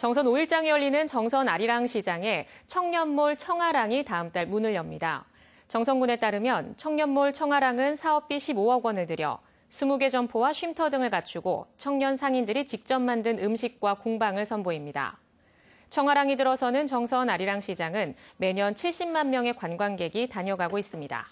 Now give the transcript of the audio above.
정선 5일장에 열리는 정선 아리랑 시장에 청년몰 청아랑이 다음 달 문을 엽니다. 정선군에 따르면 청년몰 청아랑은 사업비 15억 원을 들여 20개 점포와 쉼터 등을 갖추고 청년 상인들이 직접 만든 음식과 공방을 선보입니다. 청아랑이 들어서는 정선 아리랑 시장은 매년 70만 명의 관광객이 다녀가고 있습니다.